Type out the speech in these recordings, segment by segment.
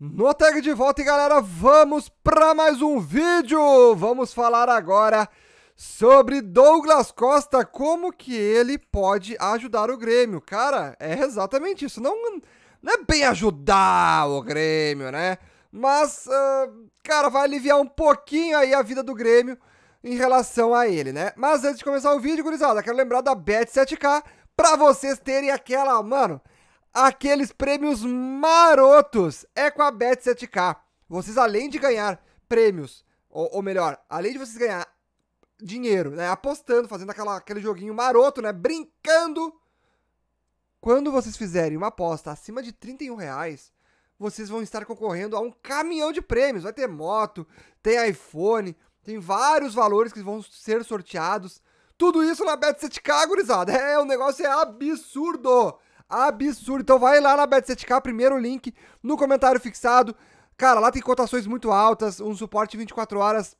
No tag de volta, e galera, vamos para mais um vídeo. Vamos falar agora sobre Douglas Costa, como que ele pode ajudar o Grêmio. Cara, é exatamente isso. Não, não é bem ajudar o Grêmio, né? Mas, uh, cara, vai aliviar um pouquinho aí a vida do Grêmio em relação a ele, né? Mas antes de começar o vídeo, gurizada, quero lembrar da Bet7k para vocês terem aquela, mano, aqueles prêmios marotos é com a Bet7k. Vocês além de ganhar prêmios, ou, ou melhor, além de vocês ganhar dinheiro, né, apostando, fazendo aquela, aquele joguinho maroto, né, brincando, quando vocês fizerem uma aposta acima de 31 reais, vocês vão estar concorrendo a um caminhão de prêmios. Vai ter moto, tem iPhone, tem vários valores que vão ser sorteados. Tudo isso na Bet7K, gurizada. É, o negócio é absurdo absurdo. Então vai lá na Bet7k, primeiro link no comentário fixado. Cara, lá tem cotações muito altas, um suporte 24 horas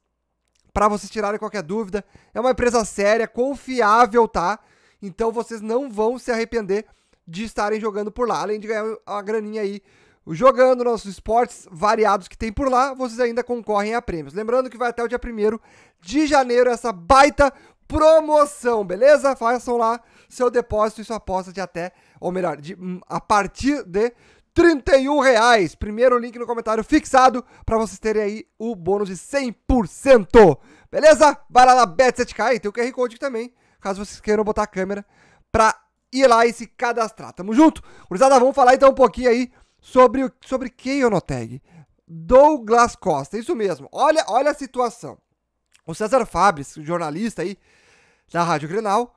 para vocês tirarem qualquer dúvida. É uma empresa séria, confiável, tá? Então vocês não vão se arrepender de estarem jogando por lá, além de ganhar uma graninha aí jogando nossos esportes variados que tem por lá, vocês ainda concorrem a prêmios. Lembrando que vai até o dia 1 de janeiro essa baita promoção, beleza? Façam lá seu depósito e sua aposta de até ou melhor, de, hum, a partir de 31 reais. Primeiro link no comentário fixado para vocês terem aí o bônus de 100%. Beleza? Vai lá na Bet7K e tem o QR Code também, caso vocês queiram botar a câmera para ir lá e se cadastrar. Tamo junto? Curizada, vamos falar então um pouquinho aí sobre, sobre quem eu é notei. Douglas Costa, isso mesmo. Olha, olha a situação. O César Fabres, jornalista aí da Rádio Grenal.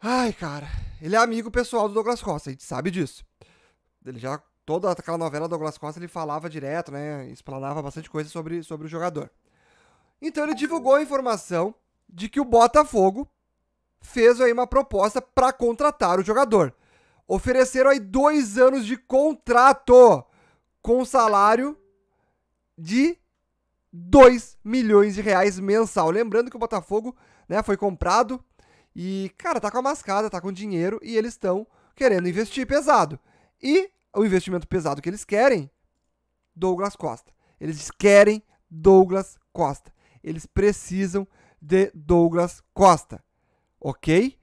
Ai, cara, ele é amigo pessoal do Douglas Costa, a gente sabe disso. Ele já. Toda aquela novela do Douglas Costa ele falava direto, né? Explanava bastante coisa sobre, sobre o jogador. Então ele divulgou a informação de que o Botafogo fez aí uma proposta para contratar o jogador. Ofereceram aí dois anos de contrato com salário de 2 milhões de reais mensal. Lembrando que o Botafogo né, foi comprado e, cara, tá com a mascada, tá com dinheiro e eles estão querendo investir pesado. E o investimento pesado que eles querem, Douglas Costa. Eles querem Douglas Costa. Eles precisam de Douglas Costa. OK?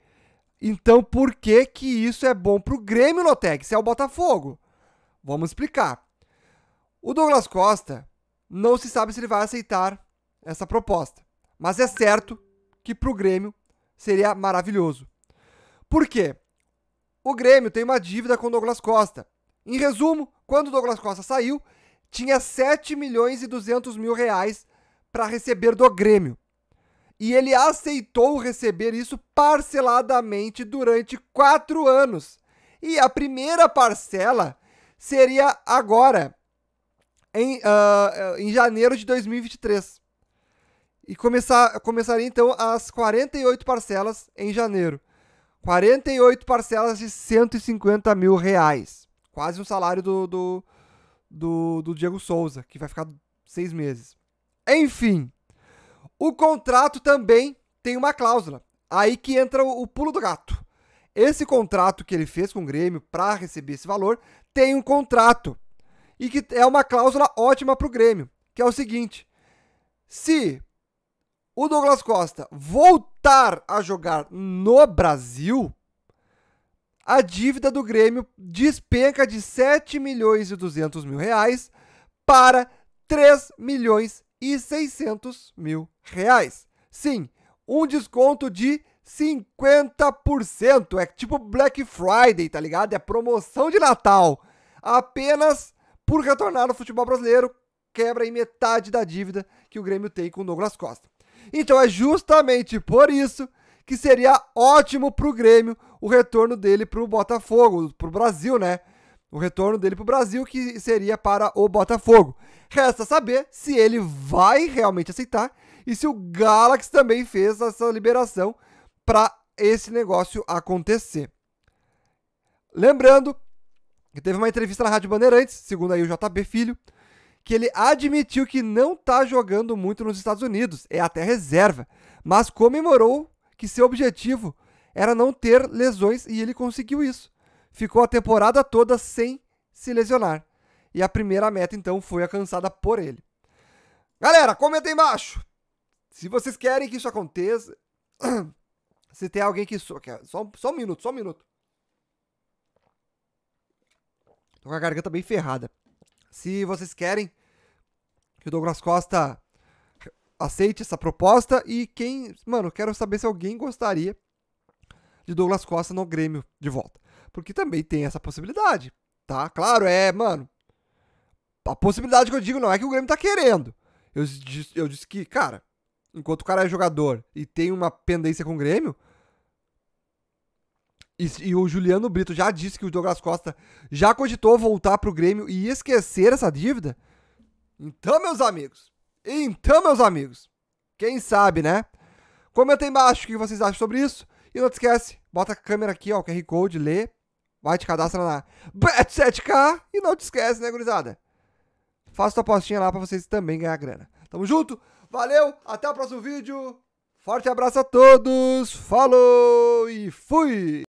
Então, por que que isso é bom pro Grêmio Lotec, se é o Botafogo? Vamos explicar. O Douglas Costa não se sabe se ele vai aceitar essa proposta, mas é certo que pro Grêmio seria maravilhoso. Por quê? O Grêmio tem uma dívida com o Douglas Costa. Em resumo, quando o Douglas Costa saiu, tinha 7 milhões e 200 mil reais para receber do Grêmio. E ele aceitou receber isso parceladamente durante quatro anos. E a primeira parcela seria agora, em, uh, em janeiro de 2023. E começar, começaria então as 48 parcelas em janeiro. 48 parcelas de 150 mil reais. Quase um salário do, do, do, do Diego Souza, que vai ficar seis meses. Enfim, o contrato também tem uma cláusula. Aí que entra o, o pulo do gato. Esse contrato que ele fez com o Grêmio para receber esse valor tem um contrato. E que é uma cláusula ótima para o Grêmio, que é o seguinte: se o Douglas Costa voltar a jogar no Brasil, a dívida do Grêmio despenca de 7 milhões e 200 mil reais para 3 milhões e 600 mil reais. Sim, um desconto de 50%. É tipo Black Friday, tá ligado? É promoção de Natal. Apenas por retornar ao futebol brasileiro, quebra em metade da dívida que o Grêmio tem com o Douglas Costa. Então é justamente por isso que seria ótimo para o Grêmio o retorno dele para o Botafogo, para o Brasil, né? O retorno dele para o Brasil que seria para o Botafogo. Resta saber se ele vai realmente aceitar e se o Galaxy também fez essa liberação para esse negócio acontecer. Lembrando que teve uma entrevista na Rádio Bandeirantes, segundo aí o JB Filho, que ele admitiu que não está jogando muito nos Estados Unidos, é até reserva, mas comemorou que seu objetivo era não ter lesões e ele conseguiu isso. Ficou a temporada toda sem se lesionar. E a primeira meta então foi alcançada por ele. Galera, comenta aí embaixo. Se vocês querem que isso aconteça, se tem alguém que so... só só um minuto, só um minuto. Tô com a garganta bem ferrada se vocês querem que o Douglas Costa aceite essa proposta e quem, mano, quero saber se alguém gostaria de Douglas Costa no Grêmio de volta, porque também tem essa possibilidade, tá? Claro, é, mano. A possibilidade que eu digo não é que o Grêmio tá querendo. Eu, eu disse que, cara, enquanto o cara é jogador e tem uma pendência com o Grêmio, e, e, o Juliano Brito já disse que o Douglas Costa já cogitou voltar pro Grêmio e esquecer essa dívida. Então, meus amigos. Então, meus amigos. Quem sabe, né? Comenta aí embaixo o que vocês acham sobre isso. E não esquece, bota a câmera aqui, ó, o QR Code, lê. Vai, te cadastrar, lá. Bet7K. E não te esquece, né, gurizada? Faça tua apostinha lá pra vocês também ganhar grana. Tamo junto, valeu, até o próximo vídeo. Forte abraço a todos, falou e fui!